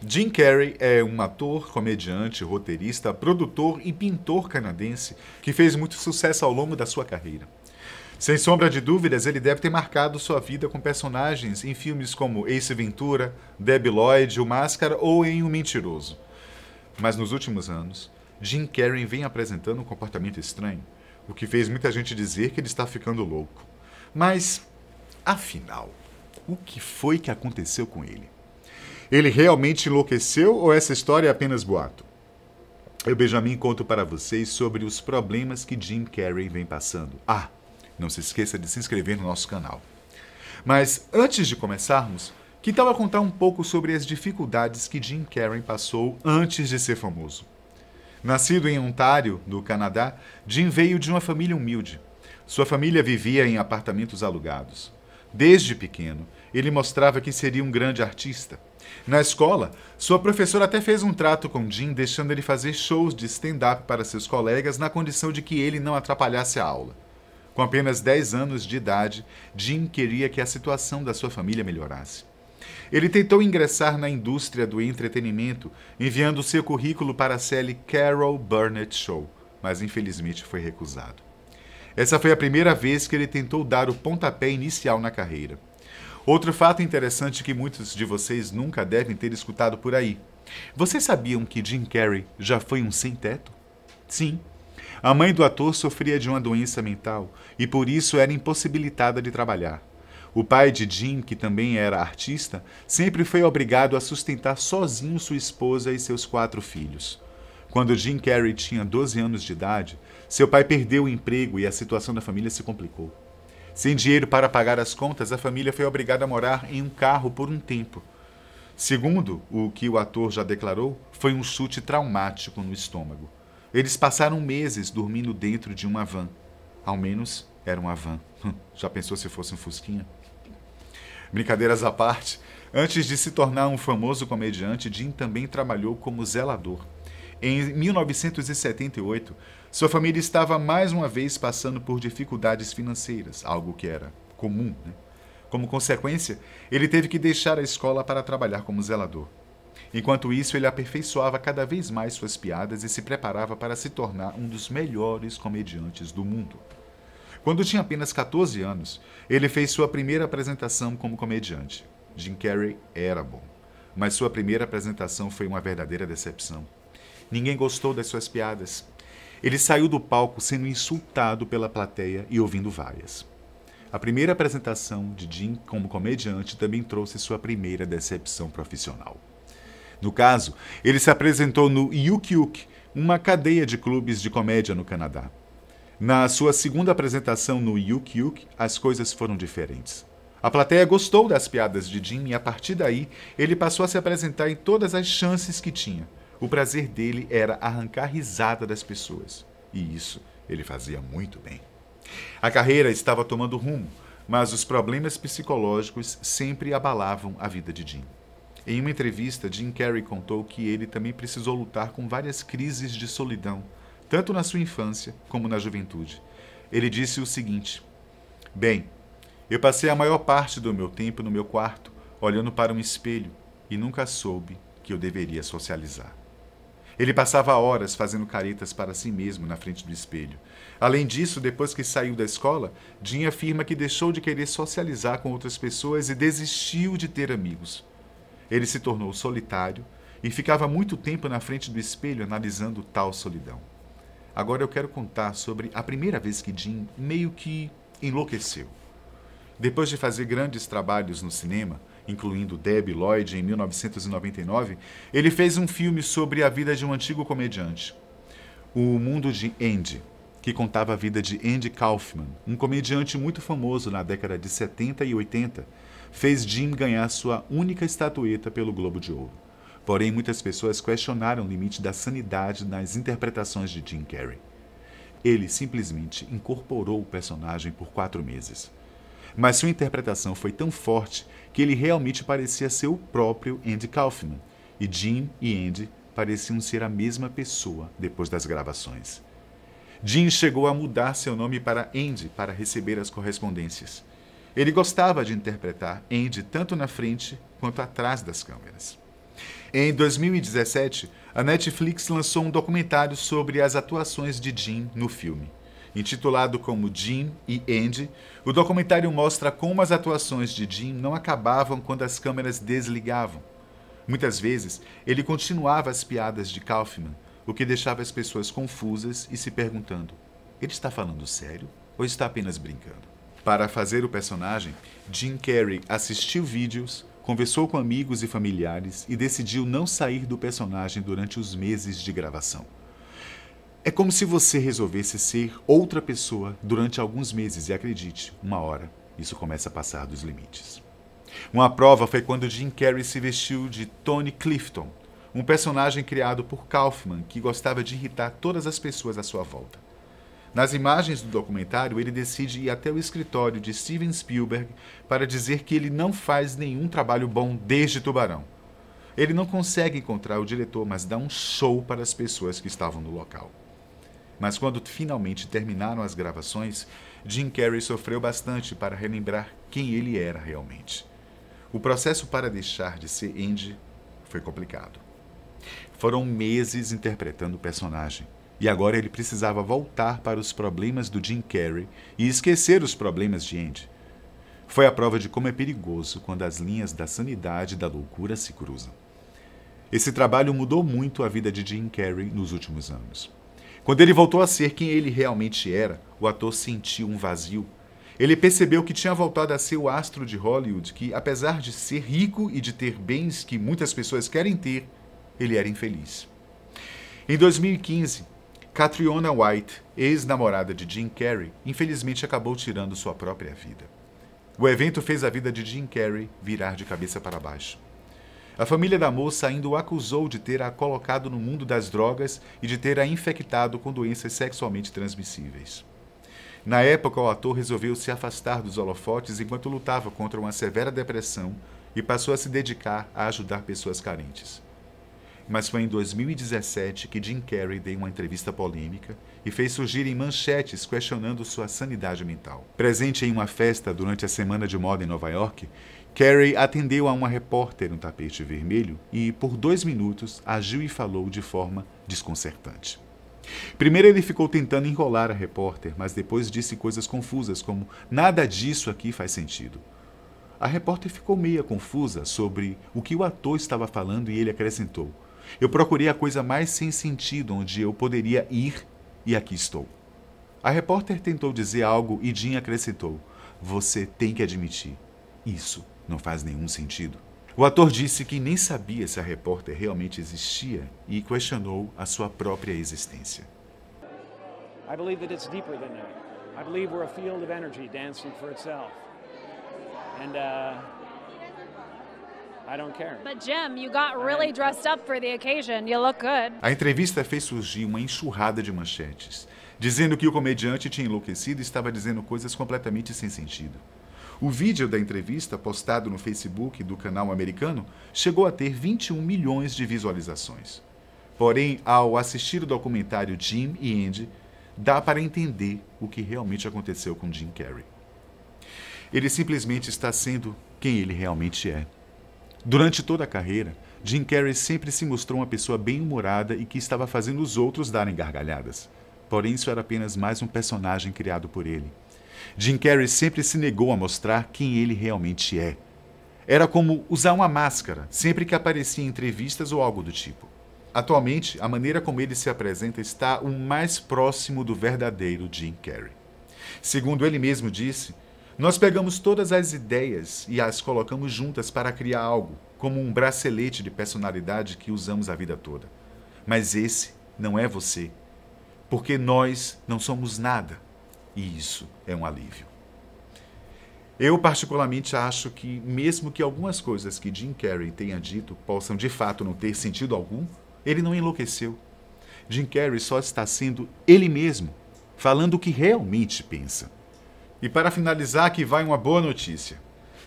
Jim Carrey é um ator, comediante, roteirista, produtor e pintor canadense que fez muito sucesso ao longo da sua carreira. Sem sombra de dúvidas, ele deve ter marcado sua vida com personagens em filmes como Ace Ventura, Debbie Lloyd, O Máscara ou em O Mentiroso. Mas nos últimos anos, Jim Carrey vem apresentando um comportamento estranho, o que fez muita gente dizer que ele está ficando louco. Mas, afinal, o que foi que aconteceu com ele? Ele realmente enlouqueceu ou essa história é apenas boato? Eu, Benjamin, conto para vocês sobre os problemas que Jim Carrey vem passando. Ah, não se esqueça de se inscrever no nosso canal. Mas antes de começarmos, que tal eu contar um pouco sobre as dificuldades que Jim Carrey passou antes de ser famoso? Nascido em Ontário, no Canadá, Jim veio de uma família humilde. Sua família vivia em apartamentos alugados. Desde pequeno, ele mostrava que seria um grande artista. Na escola, sua professora até fez um trato com Jim, deixando ele fazer shows de stand-up para seus colegas na condição de que ele não atrapalhasse a aula. Com apenas 10 anos de idade, Jim queria que a situação da sua família melhorasse. Ele tentou ingressar na indústria do entretenimento, enviando seu currículo para a série Carol Burnett Show, mas infelizmente foi recusado. Essa foi a primeira vez que ele tentou dar o pontapé inicial na carreira. Outro fato interessante que muitos de vocês nunca devem ter escutado por aí. Vocês sabiam que Jim Carrey já foi um sem-teto? Sim. A mãe do ator sofria de uma doença mental e por isso era impossibilitada de trabalhar. O pai de Jim, que também era artista, sempre foi obrigado a sustentar sozinho sua esposa e seus quatro filhos. Quando Jim Carrey tinha 12 anos de idade, seu pai perdeu o emprego e a situação da família se complicou. Sem dinheiro para pagar as contas, a família foi obrigada a morar em um carro por um tempo. Segundo o que o ator já declarou, foi um chute traumático no estômago. Eles passaram meses dormindo dentro de uma van. Ao menos era uma van. Hum, já pensou se fosse um Fusquinha? Brincadeiras à parte, antes de se tornar um famoso comediante, Jim também trabalhou como zelador. Em 1978, sua família estava mais uma vez passando por dificuldades financeiras, algo que era comum. Né? Como consequência, ele teve que deixar a escola para trabalhar como zelador. Enquanto isso, ele aperfeiçoava cada vez mais suas piadas e se preparava para se tornar um dos melhores comediantes do mundo. Quando tinha apenas 14 anos, ele fez sua primeira apresentação como comediante. Jim Carrey era bom, mas sua primeira apresentação foi uma verdadeira decepção. Ninguém gostou das suas piadas. Ele saiu do palco sendo insultado pela plateia e ouvindo várias. A primeira apresentação de Jim como comediante também trouxe sua primeira decepção profissional. No caso, ele se apresentou no Yuk Yuk, uma cadeia de clubes de comédia no Canadá. Na sua segunda apresentação no Yuk Yuk, as coisas foram diferentes. A plateia gostou das piadas de Jim e a partir daí ele passou a se apresentar em todas as chances que tinha. O prazer dele era arrancar risada das pessoas, e isso ele fazia muito bem. A carreira estava tomando rumo, mas os problemas psicológicos sempre abalavam a vida de Jim. Em uma entrevista, Jim Carrey contou que ele também precisou lutar com várias crises de solidão, tanto na sua infância como na juventude. Ele disse o seguinte: Bem, eu passei a maior parte do meu tempo no meu quarto, olhando para um espelho, e nunca soube que eu deveria socializar. Ele passava horas fazendo caritas para si mesmo na frente do espelho. Além disso, depois que saiu da escola, Jim afirma que deixou de querer socializar com outras pessoas e desistiu de ter amigos. Ele se tornou solitário e ficava muito tempo na frente do espelho analisando tal solidão. Agora eu quero contar sobre a primeira vez que Jim meio que enlouqueceu. Depois de fazer grandes trabalhos no cinema, incluindo Debbie Lloyd, em 1999, ele fez um filme sobre a vida de um antigo comediante, O Mundo de Andy, que contava a vida de Andy Kaufman, um comediante muito famoso na década de 70 e 80. Fez Jim ganhar sua única estatueta pelo Globo de Ouro. Porém, muitas pessoas questionaram o limite da sanidade nas interpretações de Jim Carrey. Ele simplesmente incorporou o personagem por quatro meses mas sua interpretação foi tão forte que ele realmente parecia ser o próprio Andy Kaufman, e Jim e Andy pareciam ser a mesma pessoa depois das gravações. Jim chegou a mudar seu nome para Andy para receber as correspondências. Ele gostava de interpretar Andy tanto na frente quanto atrás das câmeras. Em 2017, a Netflix lançou um documentário sobre as atuações de Jim no filme. Intitulado como Jim e Andy, o documentário mostra como as atuações de Jim não acabavam quando as câmeras desligavam. Muitas vezes, ele continuava as piadas de Kaufman, o que deixava as pessoas confusas e se perguntando: ele está falando sério ou está apenas brincando? Para fazer o personagem, Jim Carrey assistiu vídeos, conversou com amigos e familiares e decidiu não sair do personagem durante os meses de gravação. É como se você resolvesse ser outra pessoa durante alguns meses e acredite, uma hora isso começa a passar dos limites. Uma prova foi quando Jim Carrey se vestiu de Tony Clifton, um personagem criado por Kaufman que gostava de irritar todas as pessoas à sua volta. Nas imagens do documentário, ele decide ir até o escritório de Steven Spielberg para dizer que ele não faz nenhum trabalho bom desde Tubarão. Ele não consegue encontrar o diretor, mas dá um show para as pessoas que estavam no local. Mas quando finalmente terminaram as gravações, Jim Carrey sofreu bastante para relembrar quem ele era realmente. O processo para deixar de ser Andy foi complicado. Foram meses interpretando o personagem, e agora ele precisava voltar para os problemas do Jim Carrey e esquecer os problemas de Andy. Foi a prova de como é perigoso quando as linhas da sanidade e da loucura se cruzam. Esse trabalho mudou muito a vida de Jim Carrey nos últimos anos. Quando ele voltou a ser quem ele realmente era, o ator sentiu um vazio. Ele percebeu que tinha voltado a ser o astro de Hollywood, que, apesar de ser rico e de ter bens que muitas pessoas querem ter, ele era infeliz. Em 2015, Catriona White, ex-namorada de Jim Carrey, infelizmente acabou tirando sua própria vida. O evento fez a vida de Jim Carrey virar de cabeça para baixo. A família da moça ainda o acusou de ter a colocado no mundo das drogas e de ter a infectado com doenças sexualmente transmissíveis. Na época, o ator resolveu se afastar dos holofotes enquanto lutava contra uma severa depressão e passou a se dedicar a ajudar pessoas carentes. Mas foi em 2017 que Jim Carrey deu uma entrevista polêmica e fez surgir em manchetes questionando sua sanidade mental. Presente em uma festa durante a Semana de Moda em Nova York, Carey atendeu a uma repórter no tapete vermelho e, por dois minutos, agiu e falou de forma desconcertante. Primeiro ele ficou tentando enrolar a repórter, mas depois disse coisas confusas como nada disso aqui faz sentido. A repórter ficou meia confusa sobre o que o ator estava falando e ele acrescentou: Eu procurei a coisa mais sem sentido onde eu poderia ir e aqui estou. A repórter tentou dizer algo e Jim acrescentou: Você tem que admitir, isso não faz nenhum sentido. O ator disse que nem sabia se a repórter realmente existia e questionou a sua própria existência. I believe that it's deeper than that. I believe we're a field of energy dancing for itself. And uh, I don't care. But Jim, you got really dressed up for the occasion. You look good. A entrevista fez surgir uma enxurrada de manchetes, dizendo que o comediante tinha enlouquecido e estava dizendo coisas completamente sem sentido. O vídeo da entrevista, postado no Facebook do canal americano, chegou a ter 21 milhões de visualizações. Porém, ao assistir o documentário Jim e Andy, dá para entender o que realmente aconteceu com Jim Carrey. Ele simplesmente está sendo quem ele realmente é. Durante toda a carreira, Jim Carrey sempre se mostrou uma pessoa bem-humorada e que estava fazendo os outros darem gargalhadas. Porém, isso era apenas mais um personagem criado por ele. Jim Carrey sempre se negou a mostrar quem ele realmente é. Era como usar uma máscara sempre que aparecia em entrevistas ou algo do tipo. Atualmente, a maneira como ele se apresenta está o mais próximo do verdadeiro Jim Carrey. Segundo ele mesmo disse, nós pegamos todas as ideias e as colocamos juntas para criar algo, como um bracelete de personalidade que usamos a vida toda. Mas esse não é você, porque nós não somos nada. E isso é um alívio. Eu, particularmente, acho que, mesmo que algumas coisas que Jim Carrey tenha dito possam de fato não ter sentido algum, ele não enlouqueceu. Jim Carrey só está sendo ele mesmo, falando o que realmente pensa. E para finalizar, aqui vai uma boa notícia.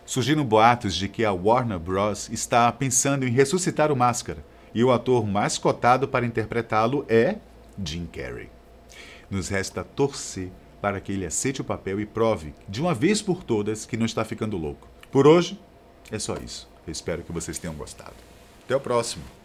Surgiram boatos de que a Warner Bros. está pensando em ressuscitar o Máscara, e o ator mais cotado para interpretá-lo é Jim Carrey. Nos resta torcer para que ele aceite o papel e prove, de uma vez por todas, que não está ficando louco. Por hoje, é só isso. Eu espero que vocês tenham gostado. Até o próximo!